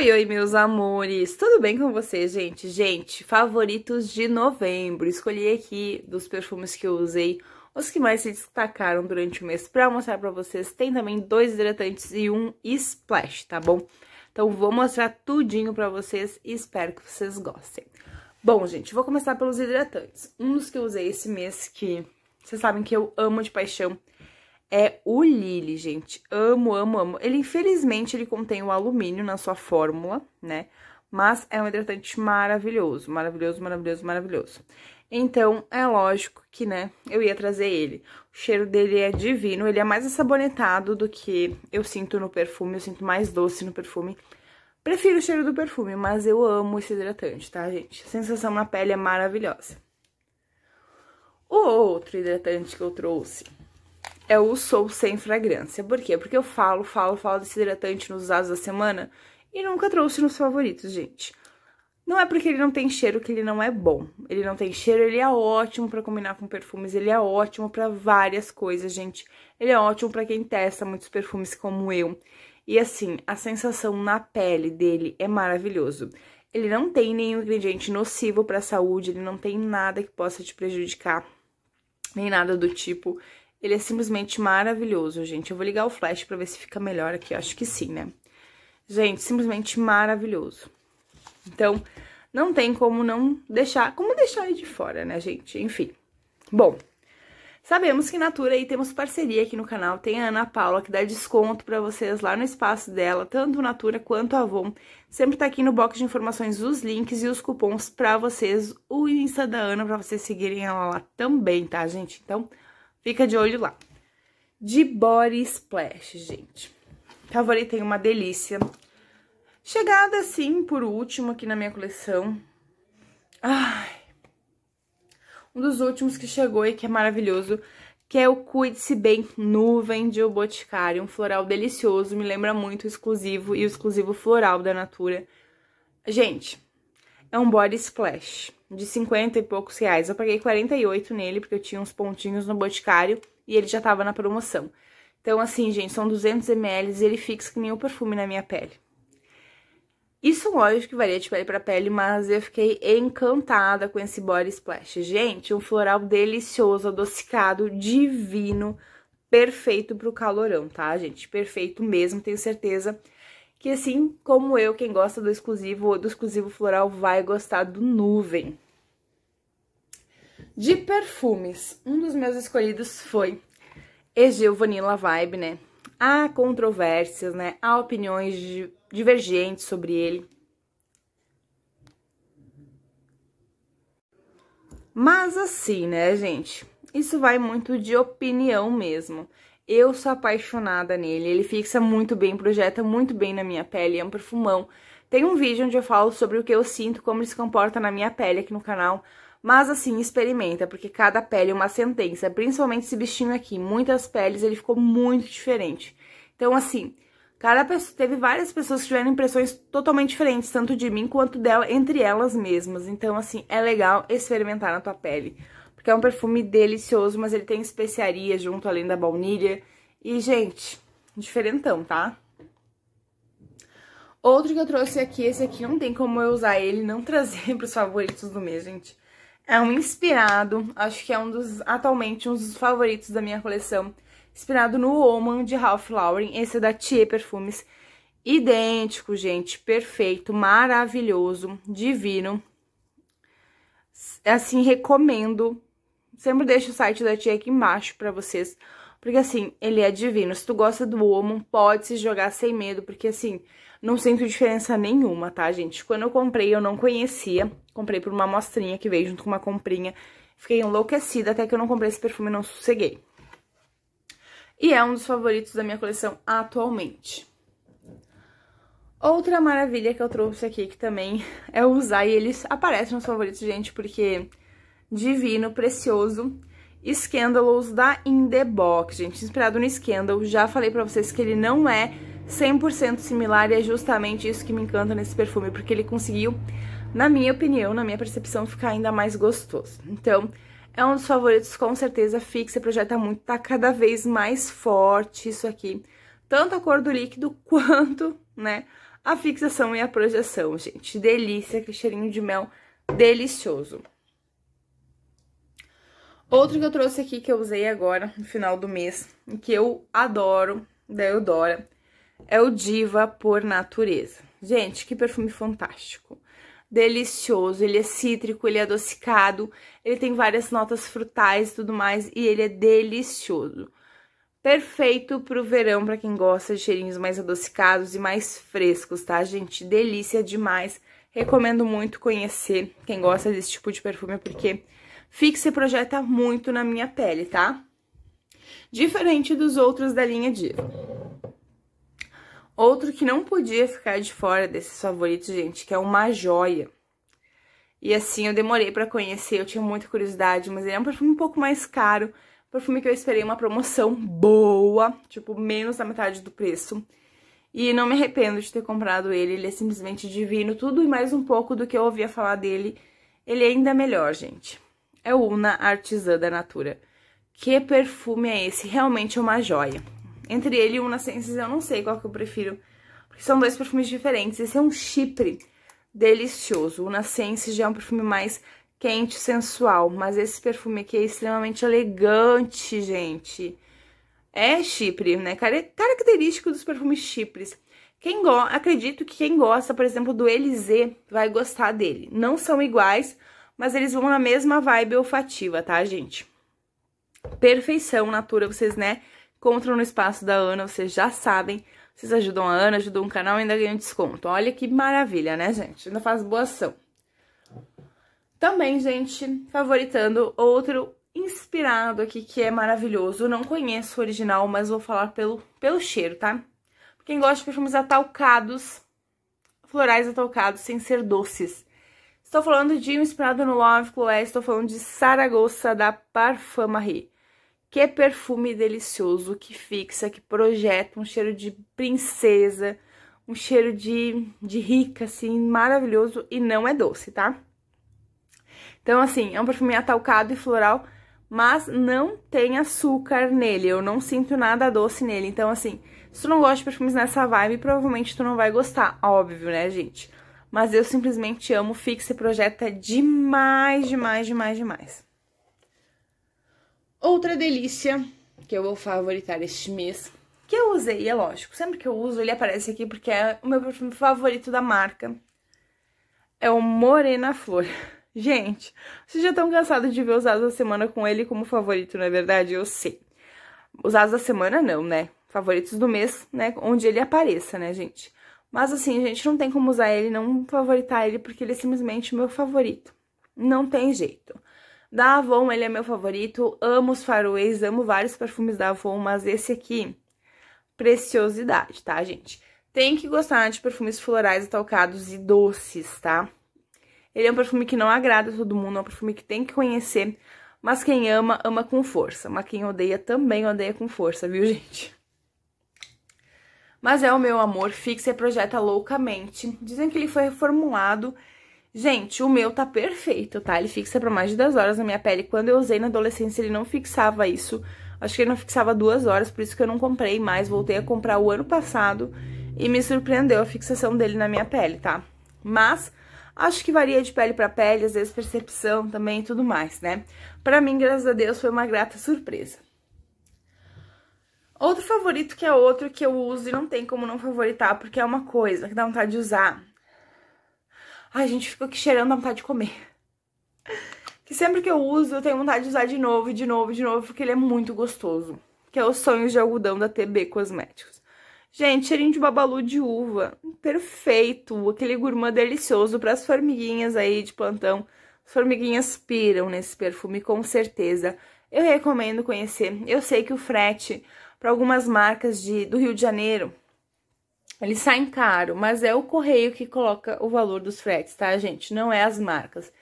Oi, oi, meus amores! Tudo bem com vocês, gente? Gente, favoritos de novembro. Escolhi aqui dos perfumes que eu usei os que mais se destacaram durante o mês pra mostrar pra vocês. Tem também dois hidratantes e um splash, tá bom? Então vou mostrar tudinho pra vocês e espero que vocês gostem. Bom, gente, vou começar pelos hidratantes. Um dos que eu usei esse mês que vocês sabem que eu amo de paixão é o Lily, gente. Amo, amo, amo. Ele, infelizmente, ele contém o alumínio na sua fórmula, né? Mas é um hidratante maravilhoso, maravilhoso, maravilhoso, maravilhoso. Então, é lógico que, né, eu ia trazer ele. O cheiro dele é divino, ele é mais assabonetado do que eu sinto no perfume, eu sinto mais doce no perfume. Prefiro o cheiro do perfume, mas eu amo esse hidratante, tá, gente? A sensação na pele é maravilhosa. O outro hidratante que eu trouxe é o Sou Sem Fragrância. Por quê? Porque eu falo, falo, falo desse hidratante nos usados da semana e nunca trouxe nos favoritos, gente. Não é porque ele não tem cheiro que ele não é bom. Ele não tem cheiro, ele é ótimo para combinar com perfumes, ele é ótimo para várias coisas, gente. Ele é ótimo para quem testa muitos perfumes como eu. E assim, a sensação na pele dele é maravilhoso. Ele não tem nenhum ingrediente nocivo para a saúde, ele não tem nada que possa te prejudicar, nem nada do tipo. Ele é simplesmente maravilhoso, gente. Eu vou ligar o flash pra ver se fica melhor aqui. Eu acho que sim, né? Gente, simplesmente maravilhoso. Então, não tem como não deixar... Como deixar ele de fora, né, gente? Enfim. Bom, sabemos que Natura aí temos parceria aqui no canal. Tem a Ana Paula que dá desconto pra vocês lá no espaço dela. Tanto Natura quanto Avon. Sempre tá aqui no box de informações os links e os cupons pra vocês. O Insta da Ana pra vocês seguirem ela lá também, tá, gente? Então... Fica de olho lá. De Body Splash, gente. Favoritei uma delícia. Chegada, assim, por último aqui na minha coleção. Ai. Um dos últimos que chegou e que é maravilhoso, que é o Cuide-se Bem Nuvem de O Boticário. Um floral delicioso, me lembra muito o exclusivo e o exclusivo floral da Natura. Gente, é um body splash de 50 e poucos reais. Eu paguei 48 nele, porque eu tinha uns pontinhos no Boticário e ele já tava na promoção. Então, assim, gente, são 200 ml e ele fixa que nem o perfume na minha pele. Isso, lógico, que varia de pele para pele, mas eu fiquei encantada com esse body splash. Gente, um floral delicioso, adocicado, divino, perfeito pro calorão, tá, gente? Perfeito mesmo, tenho certeza que assim como eu, quem gosta do exclusivo do exclusivo floral vai gostar do Nuvem. De perfumes, um dos meus escolhidos foi Egeu Vanilla Vibe, né? Há controvérsias, né? Há opiniões divergentes sobre ele. Mas assim, né, gente? Isso vai muito de opinião mesmo. Eu sou apaixonada nele, ele fixa muito bem, projeta muito bem na minha pele, é um perfumão. Tem um vídeo onde eu falo sobre o que eu sinto, como ele se comporta na minha pele aqui no canal, mas assim, experimenta, porque cada pele é uma sentença, principalmente esse bichinho aqui, muitas peles ele ficou muito diferente. Então assim, cada pessoa, teve várias pessoas que tiveram impressões totalmente diferentes, tanto de mim quanto dela, entre elas mesmas. Então assim, é legal experimentar na tua pele que é um perfume delicioso, mas ele tem especiaria junto, além da baunilha. E, gente, diferentão, tá? Outro que eu trouxe aqui, esse aqui não tem como eu usar ele, não trazer pros favoritos do mês, gente. É um inspirado, acho que é um dos, atualmente, um dos favoritos da minha coleção. Inspirado no Oman, de Ralph Lauren, esse é da Thier Perfumes. Idêntico, gente, perfeito, maravilhoso, divino. Assim, recomendo sempre deixo o site da tia aqui embaixo para vocês, porque assim, ele é divino. Se tu gosta do Woman, pode se jogar sem medo, porque assim, não sinto diferença nenhuma, tá, gente? Quando eu comprei, eu não conhecia. Comprei por uma amostrinha que veio junto com uma comprinha. Fiquei enlouquecida até que eu não comprei esse perfume e não sosseguei. E é um dos favoritos da minha coleção atualmente. Outra maravilha que eu trouxe aqui, que também é usar, e eles aparecem nos favoritos, gente, porque divino, precioso, scandalous da In The Box, gente, inspirado no Scandal. Já falei pra vocês que ele não é 100% similar e é justamente isso que me encanta nesse perfume, porque ele conseguiu, na minha opinião, na minha percepção, ficar ainda mais gostoso. Então, é um dos favoritos, com certeza, fixa, projeta muito, tá cada vez mais forte isso aqui. Tanto a cor do líquido quanto, né, a fixação e a projeção, gente. Delícia, que cheirinho de mel delicioso. Outro que eu trouxe aqui que eu usei agora, no final do mês, que eu adoro, da Eudora, é o Diva por Natureza. Gente, que perfume fantástico. Delicioso, ele é cítrico, ele é adocicado, ele tem várias notas frutais e tudo mais, e ele é delicioso. Perfeito pro verão, para quem gosta de cheirinhos mais adocicados e mais frescos, tá, gente? Delícia demais. Recomendo muito conhecer quem gosta desse tipo de perfume, porque Fixe projeta muito na minha pele, tá? Diferente dos outros da linha Diva. Outro que não podia ficar de fora desses favoritos, gente, que é uma joia. E assim, eu demorei para conhecer, eu tinha muita curiosidade, mas ele é um perfume um pouco mais caro. Perfume que eu esperei uma promoção boa, tipo, menos da metade do preço. E não me arrependo de ter comprado ele, ele é simplesmente divino. Tudo e mais um pouco do que eu ouvia falar dele, ele é ainda melhor, gente. É o Una Artisã da Natura. Que perfume é esse? Realmente é uma joia. Entre ele e o Una Senses, eu não sei qual que eu prefiro. Porque são dois perfumes diferentes. Esse é um chipre delicioso. O Una Senses já é um perfume mais quente, sensual. Mas esse perfume aqui é extremamente elegante, gente. É chipre, né? Característico dos perfumes chipres. Quem Acredito que quem gosta, por exemplo, do Elise vai gostar dele. Não são iguais, mas eles vão na mesma vibe olfativa, tá, gente? Perfeição, Natura, vocês, né, encontram no espaço da Ana, vocês já sabem. Vocês ajudam a Ana, ajudam o canal e ainda ganham desconto. Olha que maravilha, né, gente? Ainda faz boa ação. Também, gente, favoritando outro inspirado aqui que é maravilhoso. Não conheço o original, mas vou falar pelo, pelo cheiro, tá? Quem gosta de perfumes atalcados, florais atalcados, sem ser doces. Estou falando de inspirado no Love Chloé, estou falando de Saragossa da Parfum Marie. Que perfume delicioso, que fixa, que projeta um cheiro de princesa, um cheiro de, de rica, assim, maravilhoso e não é doce, tá? Então, assim, é um perfume atalcado e floral, mas não tem açúcar nele, eu não sinto nada doce nele. Então, assim, se tu não gosta de perfumes nessa vibe, provavelmente tu não vai gostar, óbvio, né, gente? Mas eu simplesmente amo fixe esse projeto é demais, demais, demais, demais. Outra delícia que eu vou favoritar este mês, que eu usei, é lógico. Sempre que eu uso, ele aparece aqui porque é o meu perfume favorito da marca. É o Morena Flor. Gente, vocês já estão cansados de ver os As da Semana com ele como favorito, não é verdade? Eu sei. Os As da Semana não, né? Favoritos do mês, né? Onde ele apareça, né, gente? Mas assim, gente, não tem como usar ele, não favoritar ele, porque ele é simplesmente o meu favorito. Não tem jeito. Da Avon, ele é meu favorito. Amo os faroês, amo vários perfumes da Avon, mas esse aqui, preciosidade, tá, gente? Tem que gostar de perfumes florais, talcados e doces, tá? Ele é um perfume que não agrada a todo mundo, é um perfume que tem que conhecer. Mas quem ama, ama com força. Mas quem odeia também odeia com força, viu, gente? Mas é o meu amor, fixa e projeta loucamente. Dizem que ele foi reformulado. Gente, o meu tá perfeito, tá? Ele fixa por mais de 10 horas na minha pele. Quando eu usei na adolescência, ele não fixava isso. Acho que ele não fixava duas horas, por isso que eu não comprei mais. Voltei a comprar o ano passado e me surpreendeu a fixação dele na minha pele, tá? Mas acho que varia de pele para pele, às vezes percepção também e tudo mais, né? Para mim, graças a Deus, foi uma grata surpresa outro favorito que é outro que eu uso e não tem como não favoritar, porque é uma coisa que dá vontade de usar. Ai, gente, fica aqui cheirando, dá vontade de comer. Que sempre que eu uso, eu tenho vontade de usar de novo, de novo, de novo, porque ele é muito gostoso. Que é os sonhos de algodão da TB Cosméticos. Gente, cheirinho de babalu de uva. Perfeito. Aquele gourmet delicioso para as formiguinhas aí de plantão. As formiguinhas piram nesse perfume, com certeza. Eu recomendo conhecer. Eu sei que o frete para algumas marcas de, do Rio de Janeiro, eles saem caro, mas é o correio que coloca o valor dos fretes, tá, gente? Não é as marcas.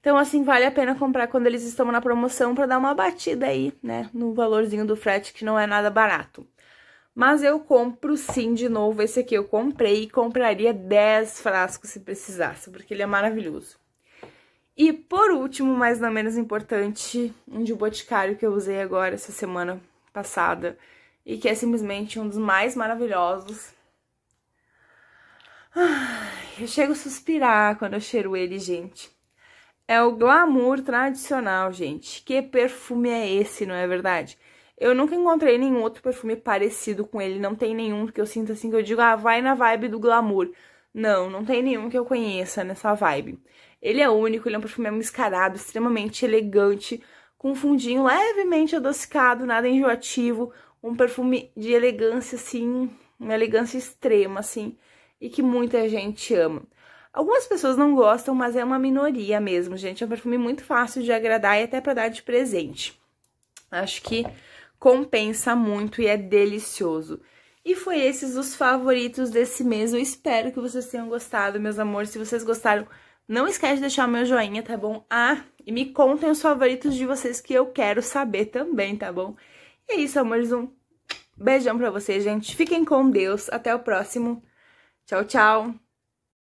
Então, assim, vale a pena comprar quando eles estão na promoção para dar uma batida aí, né, no valorzinho do frete, que não é nada barato. Mas eu compro sim de novo. Esse aqui eu comprei e compraria 10 frascos se precisasse, porque ele é maravilhoso. E por último, mas não menos importante, um de boticário que eu usei agora essa semana passada e que é simplesmente um dos mais maravilhosos. Eu chego a suspirar quando eu cheiro ele, gente. É o glamour tradicional, gente. Que perfume é esse, não é verdade? Eu nunca encontrei nenhum outro perfume parecido com ele. Não tem nenhum que eu sinta assim que eu digo, ah, vai na vibe do glamour. Não, não tem nenhum que eu conheça nessa vibe. Ele é único, ele é um perfume mascarado, extremamente elegante, com um fundinho levemente adocicado, nada enjoativo, um perfume de elegância, assim, uma elegância extrema, assim, e que muita gente ama. Algumas pessoas não gostam, mas é uma minoria mesmo, gente. É um perfume muito fácil de agradar e até para dar de presente. Acho que compensa muito e é delicioso. E foi esses os favoritos desse mês. Eu espero que vocês tenham gostado, meus amores. Se vocês gostaram, não esquece de deixar o meu joinha, tá bom? Ah, e me contem os favoritos de vocês que eu quero saber também, tá bom? E é isso, amores. Um beijão pra vocês, gente. Fiquem com Deus. Até o próximo. Tchau, tchau.